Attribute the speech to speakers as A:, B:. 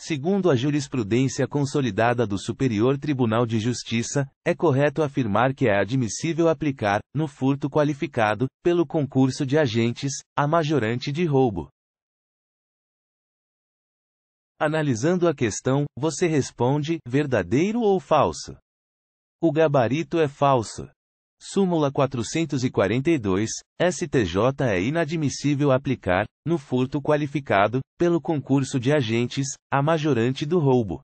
A: Segundo a jurisprudência consolidada do Superior Tribunal de Justiça, é correto afirmar que é admissível aplicar, no furto qualificado, pelo concurso de agentes, a majorante de roubo. Analisando a questão, você responde: verdadeiro ou falso? O gabarito é falso. Súmula 442, STJ é inadmissível aplicar, no furto qualificado, pelo concurso de agentes, a majorante do roubo.